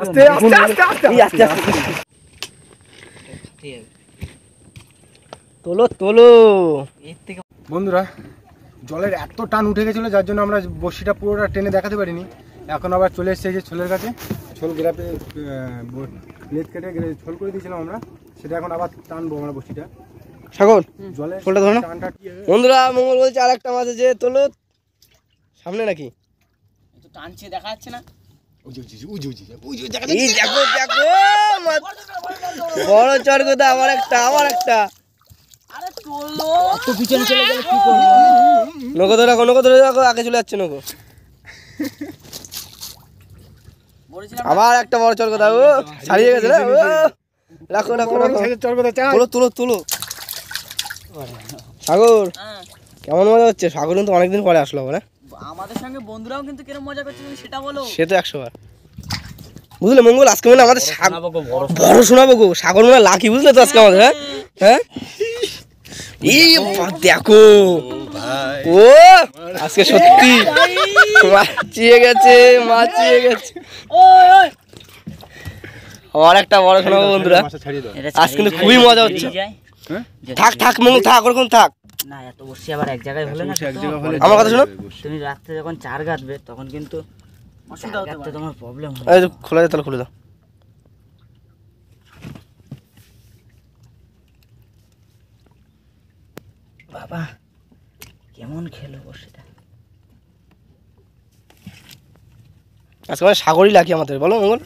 আস্তে আস্তে আস্তে আস্তে আস্তে আস্তে তোলো তোলো বন্ধুরা জলের এত টান উঠে গেছিলো যার জন্য আমরা বসিটা পুরোটা টেনে দেখাতে পারিনি এখন আবার চলে এসেছে যে ছোলের কাছে ছোল গ্রাপে লেজ কেটে ছোল করে দিয়েছিলাম আমরা সেটা এখন আবার টানবো আমরা বসিটা সাগর ছোলটা ধরো বন্ধুরা মঙ্গল বলছে আর একটা মাছ আছে তোলো সামনে নাকি টানছে দেখা যাচ্ছে না বড় চর কোথা আমার একটা আমার একটা পিছনে নৌকো ধরে রাখো আগে চলে যাচ্ছে আবার একটা বড় চর কথা ছাড়িয়ে গেছে তুলো তুলো সাগর কেমন মজা হচ্ছে সাগর কিন্তু অনেকদিন পরে আসলো আবার হ্যাঁ আমাদের সঙ্গে বন্ধুরাও কিন্তু কিরম মজা করছে সেটা বলো সে তো একশো বার বুঝলে মঙ্গল আজকে মনে আমাদের বড় শোনাবো গো সাগর মনে লাকি বুঝলে তো আজকে আমাদের হ্যাঁ হ্যাঁ এই দেখো ও আজকে সত্যি মাছিয়ে গেছে মাচিয়ে গেছে আমার একটা বড় শোনাবো বন্ধুরা আজকে কিন্তু খুবই মজা হচ্ছে থাক থাক মঙ্গল থাক ওরকম থাক না এত আবার এক জায়গায় হলে না এক জায়গায় হলে আমার কথা তুমি যখন চার তখন কিন্তু অসুবিধা তোমার প্রবলেম হবে এই খোলা যায় তাহলে খুলে দাও বাবা কেমন খেলো বসিটা আজকে মানে সাগরই লাগি আমাদের বলো মঙ্গল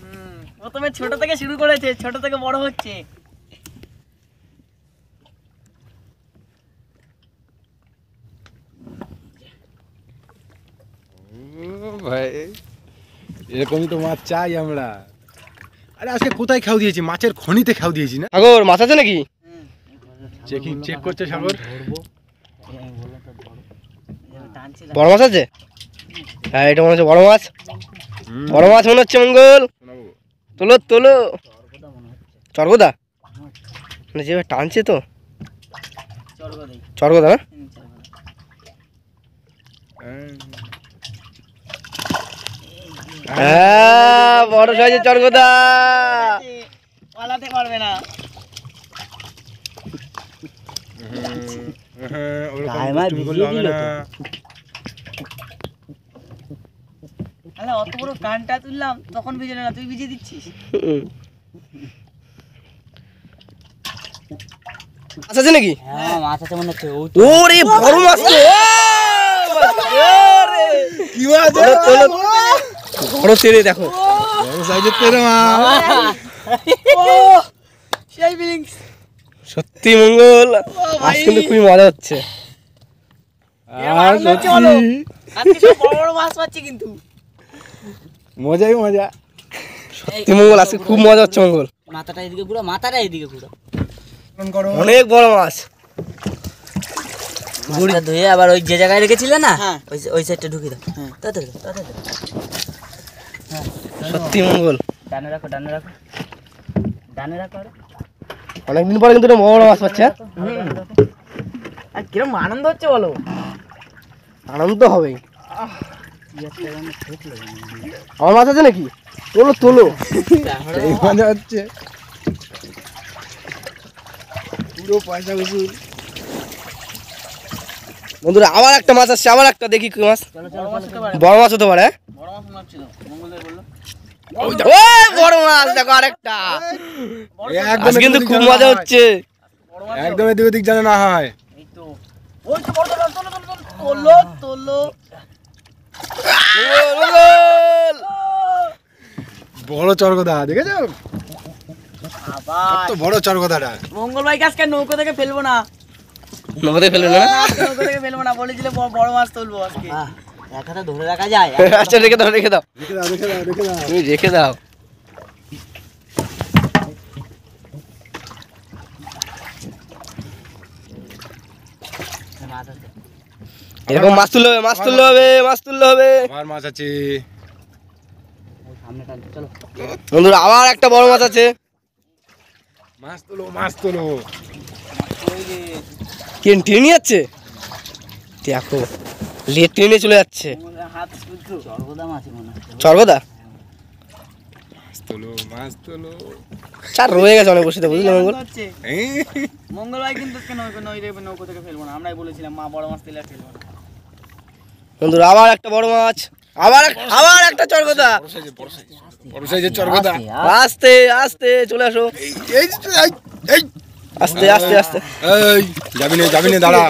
প্রথমে ছোট থেকে শুরু করেছে ছোট থেকে বড় হচ্ছে এরকমই তো মাছ চাই আমরা আরে আজকে কোথায় খাও দিয়েছি মাছের খনিতে খাও দিয়েছি না সাগর মাছ আছে নাকি চেকিং চেক করছে সাগর বড় মাছ আছে হ্যাঁ এটা মনে হচ্ছে বড় মাছ বড় মাছ মনে হচ্ছে মঙ্গল তোলো তোলো চর্গদা মানে যে টানছে তো চর্গদা না হ্যাঁ, বড় সাইজের চরগোদা পালাতে পারবে না তখন ভিজে তুই ভিজে দিচ্ছিস নাকি হ্যাঁ, কি বড় তেরে দেখো সাইজের সত্যি মঙ্গল আজ কিন্তু খুবই মজা হচ্ছে মানে মজাই মজা সত্যি মঙ্গল আজকে খুব মজা হচ্ছে মঙ্গল মাথাটা এদিকে পুরো মাথাটা এদিকে পুরো অনেক বড় মাছ ধুয়ে আবার ওই যে জায়গায় রেখেছিলে না হ্যাঁ। ওই সাইডটা ঢুকিয়ে দাও হ্যাঁ। তাড়াতাড়ি তাড়াতাড়ি সত্যি মঙ্গল ডানে রাখো ডানে রাখো ডানে রাখো অনেকদিন পরে কিন্তু বড় মাছ পাচ্ছে আর কিরম আনন্দ হচ্ছে বলো আনন্দ হবেই আমার মাছ আছে নাকি তোলো তোলো মজা মানে হচ্ছে পুরো পয়সা উসুল বন্ধুরা আবার একটা মাছ আসছে আবার একটা দেখি মাছ বড় মাছ হতে পারে হ্যাঁ বড় মাছ দেখো না বড় চরকদা বড় চরকদাটা মঙ্গল ভাই আজকে নৌকো থেকে ফেলবো না নৌকো থেকে ফেলবো না নৌকো থেকে ফেলবো না বলেছিল বড় মাছ তুলবো আজকে হ্যাঁ। আচ্ছা রেখে দাও রেখে দাও তুমি রেখে দাও এরকম মাছ তুললে হবে মাছ তুললে হবে মাছ তুললে হবে মাছ আছে বন্ধুরা আবার একটা বড় মাছ আছে মাছ তুলো মাছ তুলো কেন টেনে যাচ্ছে দেখো লেট ট্রেনে চলে যাচ্ছে চর্বদা চার রয়ে গেছে অনেক বসে বুঝলি মঙ্গল মঙ্গলবার কিন্তু নৌকো থেকে ফেলবো না আমরাই বলেছিলাম মা বড় মাছ তেলে ফেলবো আবার একটা বড় মাছ আবার আবার একটা চর্গদা আস্তে আস্তে চলে আসো আস্তে আস্তে আস্তে দাঁড়া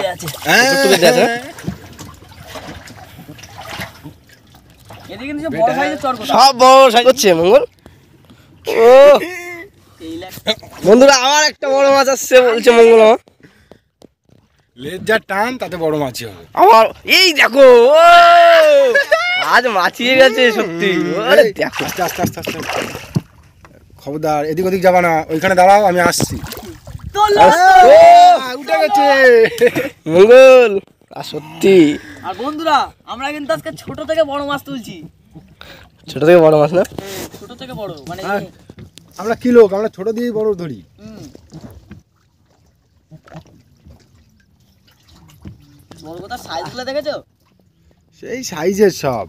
করছে মঙ্গল ও বন্ধুরা আবার একটা বড় মাছ আসছে বলছে মঙ্গল টান তাতে এই দেখো আজ মাছিয়ে গেছে সত্যি আস্তে আস্তে আস্তে আস্তে খবরদার এদিক ওদিক যাবা না ওইখানে দাঁড়াও আমি আসছি গেছে মঙ্গল আর সত্যি আর বন্ধুরা আমরা কিন্তু আজকে ছোট থেকে বড় মাছ তুলছি ছোট থেকে বড় মাছ না হ্যাঁ, ছোট থেকে বড় মানে হ্যাঁ, আমরা কি লোক আমরা ছোট দিয়ে বড় ধরি বড় কথা সাইজগুলো দেখেছো সেই সাইজের সব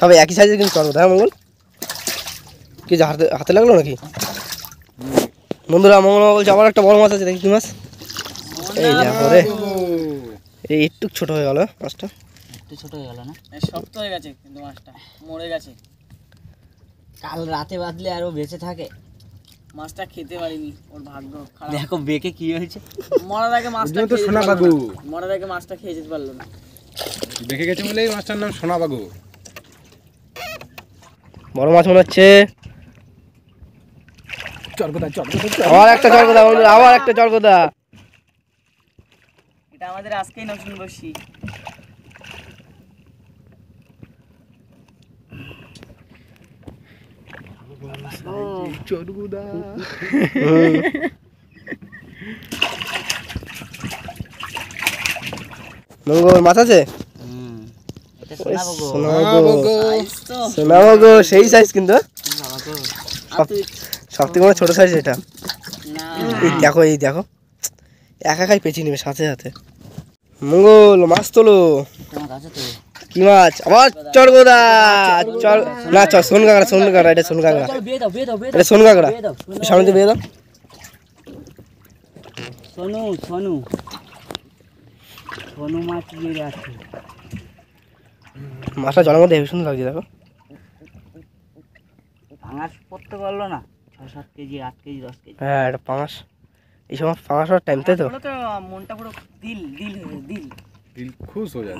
সবাই একই সাইজের কিন্তু করবো তাই মঙ্গল কি হাতে হাতে লাগলো নাকি বন্ধুরা মঙ্গলমা বলছে আবার একটা বড় মাছ আছে দেখি মাছ এই যাবে এই একটু ছোট হয়ে গেল মাছটা একটু ছোট হয়ে গেল না শক্ত হয়ে গেছে কিন্তু মাছটা মরে গেছে কাল রাতে বাঁধলে আরও বেঁচে থাকে মাছটা খেতে পারিনি ওর ভাগ্য খারাপ দেখো বেঁকে কি হয়েছে মরার আগে মাছটা তো সোনা বাগু মরার আগে মাছটা খেয়ে যেতে পারলো না বেঁকে গেছে বলেই মাছটার নাম সোনা বাগু বড় মাছ মনে হচ্ছে আবার একটা চরগোদা বন্ধু আবার একটা চরগোদা এটা আমাদের আজকেই নতুন বসি মাছ আছে সেই সাইজ কিন্তু সব থেকে বড় ছোট সাইজ এটা এই দেখো এই দেখো একা একাই পেঁচিয়ে নেবে সাথে সাথে মঙ্গল মাছ তোলো কি মাছ আবার গোদা চর না চর সোন কাঁকড়া সোন কাঁকড়া এটা সোন কাঁকড়া এটা সোন কাঁকড়া সামনে দিয়ে বেয়ে দাও সোনু সোনু সোনু মাছ দিয়ে আছে মাছটা জলের মধ্যে হেভি সুন্দর লাগছে দেখো ভাঙাস পড়তে পারলো না হ্যাঁ, এই সময় হওয়ার টাইম তাই তো মনটা পুরো দিল দিল দিল খুশ হয়ে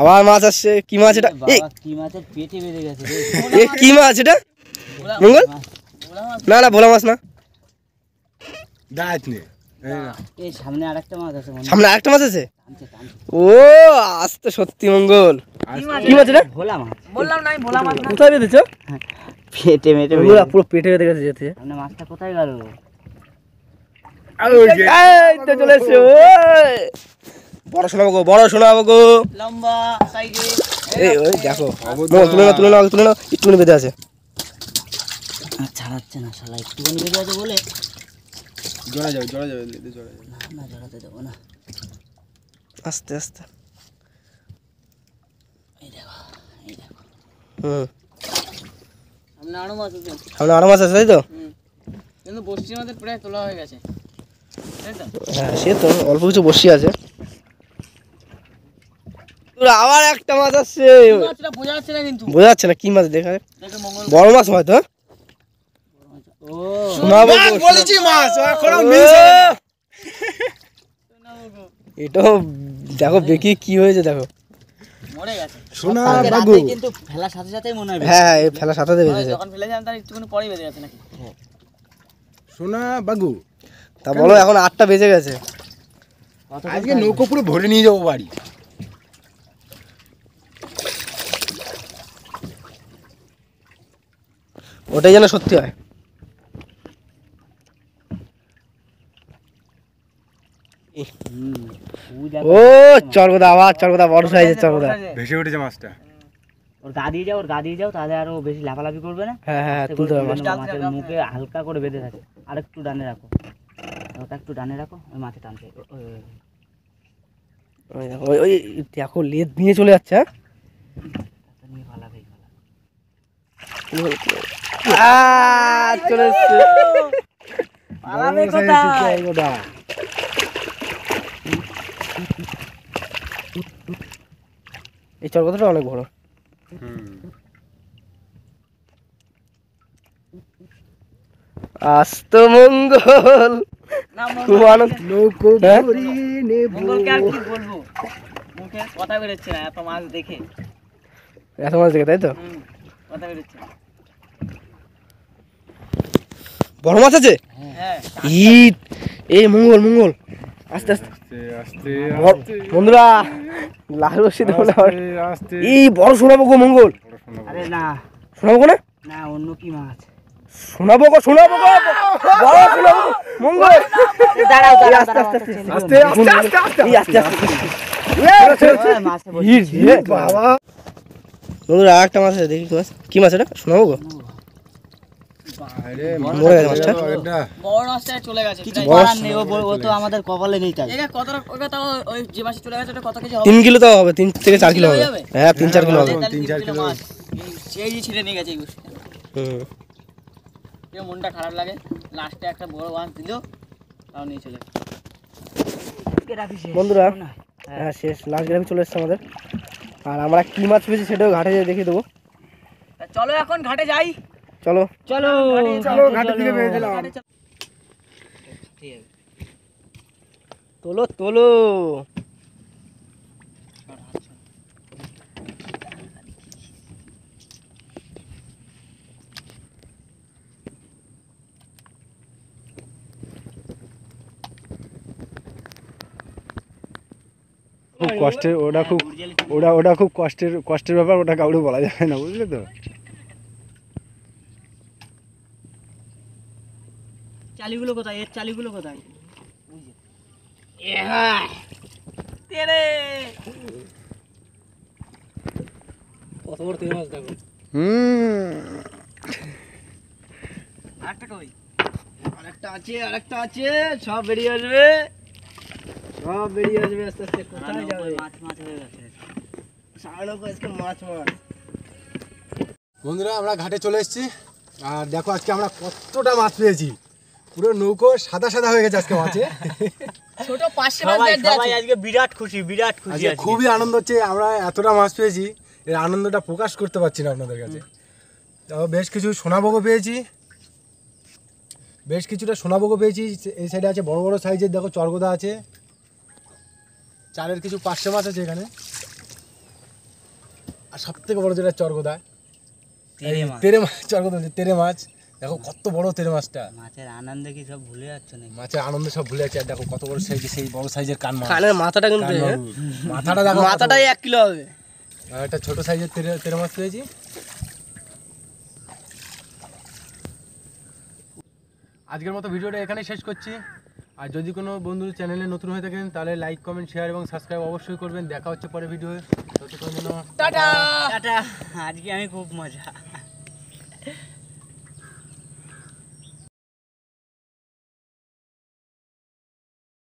আবার মাছ আসছে কি মাছ এটা কি মাছের পেটে বেঁধে গেছে কি মাছ এটা মঙ্গল না না ভোলা মাছ না দাঁত নেই সামনে আরেকটা মাছ আছে সামনে আরেকটা মাছ আছে ও আস্তে সত্যি মঙ্গল কি মাছ রে ভোলা মাছ বললাম না আমি ভোলা মাছ কোথায় হ্যাঁ, পেটে মেটে পুরো পুরো পেটে বেঁধে গেছে যেতে মাছটা কোথায় গেল এই তো চলে বড় শোনাবো গো বড় শোনাবো গো লম্বা সাইজে এই ওই দেখো তুলে নাও তুলে নাও তুলে নাও বেঁধে আছে ছাড়াচ্ছে না শালা বেঁধে আছে বলে জড়া যাবে জড়া যাবে জড়া যাবে না না জড়াতে না আস্তে আস্তে মাছ আছে তাই তো কিন্তু প্রায় তোলা হয়ে গেছে হ্যাঁ সে তো অল্প কিছু আছে আবার একটা মাছ আসছে বোঝা যাচ্ছে না কিন্তু বোঝা যাচ্ছে না কি মাছ দেখা বড় মাছ হয়তো সোনা হ্যাঁ? বলেছি মাছ এটাও দেখো বেঁকিয়ে কি হয়েছে দেখো কিন্তু হ্যাঁ, হ্যাঁ যখন ফেলে যান তার পরেই বেঁচে তা বলো এখন আটটা বেজে গেছে আজকে ভরে নিয়ে যাবো বাড়ি ওটাই যেন সত্যি হয় ও চরগোদা আবার চরগোদা বড় সাইজের চরগোদা ভেসে উঠেছে মাছটা ওর গা দিয়ে যাও ওর গা দিয়ে যাও তাহলে আরো বেশি লাফালাফি করবে না হ্যাঁ হ্যাঁ, হ্যাঁ তুলতে হবে মাছের মুখে হালকা করে বেঁধে থাকে আর একটু ডানে রাখো ওটা একটু ডানে রাখো ওই মাছে টানছে ওই ওই দেখো লেদ নিয়ে চলে যাচ্ছে হ্যাঁ চলে এসছে এই অনেক বড় আস্ত মঙ্গল হ্যাঁ? কথা বেরোচ্ছে এত মাছ দেখে এত মাছ দেখে তাই তো কথা বড় মাছ আছে ঈদ হ্যাঁ। এই মঙ্গল মঙ্গল আস্তে আস্তে বন্ধুরা লাল রশিদ এই বড় শোনাবো গো মঙ্গল আরে না শোনাবো না না অন্য কি মাছ শোনাবো গো শোনাবো গো বড় শোনাবো মঙ্গল দাঁড়াও দাঁড়াও আস্তে আস্তে আস্তে আস্তে আস্তে আস্তে আস্তে বাবা বন্ধুরা একটা মাছ দেখি কি মাছ এটা শোনাবো গো বড় মাছটা চলে গেছে তো আমাদের কপালে নেই ওই যে মাছ চলে গেছে ওটা কত হবে 3 হবে থেকে চার কিলো হবে হ্যাঁ, হ্যাঁ কিলো হবে মাছ সেই নিয়ে গেছে মনটা খারাপ লাগে লাস্টে একটা বড় মাছ দিল তাও নিয়ে চলে বন্ধুরা হ্যাঁ শেষ লাস্ট গ্রামে চলে এসছে আমাদের আর আমরা কি মাছ পেয়েছি সেটাও ঘাটে যাই দেখিয়ে দেবো চলো এখন ঘাটে যাই চলো চলো চলো ঘাটের দিকে বেরিয়ে দিলাম তোলো তোলো খুব কষ্টের ওটা খুব ওটা ওটা খুব কষ্টের কষ্টের ব্যাপার ওটা কাউকে বলা যাবে না বুঝলে তো চালিগুলো কোথায় এর চালিগুলো কোথায় সব বেরিয়ে আসবে মাছ মাছ হয়ে গেছে সাড়ে মাছ মাছ বন্ধুরা আমরা ঘাটে চলে এসেছি আর দেখো আজকে আমরা কতটা মাছ পেয়েছি পুরো নৌকো সাদা সাদা হয়ে গেছে আজকে মাছে ছোট পাঁচশো আজকে বিরাট খুশি বিরাট খুশি খুবই আনন্দ হচ্ছে আমরা এতটা মাছ পেয়েছি এর আনন্দটা প্রকাশ করতে পারছি না আপনাদের কাছে বেশ কিছু সোনাভোগও পেয়েছি বেশ কিছুটা সোনাভোগও পেয়েছি এই সাইডে আছে বড় বড় সাইজের দেখো চরগোদা আছে চালের কিছু পাঁচশো মাছ আছে এখানে আর সব থেকে বড় যেটা চরগোদা তেরে মাছ চরগোদা তেরে মাছ দেখো কত বড় তেলে মাছটা মাছের আনন্দে কি সব ভুলে যাচ্ছে না মাছের আনন্দে সব ভুলে যাচ্ছে আর দেখো কত বড় সাইজে সেই বড় সাইজের কান মাছ কানের মাথাটা কিন্তু মাথাটা দেখো মাথাটাই এক কিলো হবে আর একটা ছোট সাইজের তেলে মাছ পেয়েছি আজকের মতো ভিডিওটা এখানেই শেষ করছি আর যদি কোনো বন্ধু চ্যানেলে নতুন হয়ে থাকেন তাহলে লাইক কমেন্ট শেয়ার এবং সাবস্ক্রাইব অবশ্যই করবেন দেখা হচ্ছে পরে ভিডিও টাটা টাটা আজকে আমি খুব মজা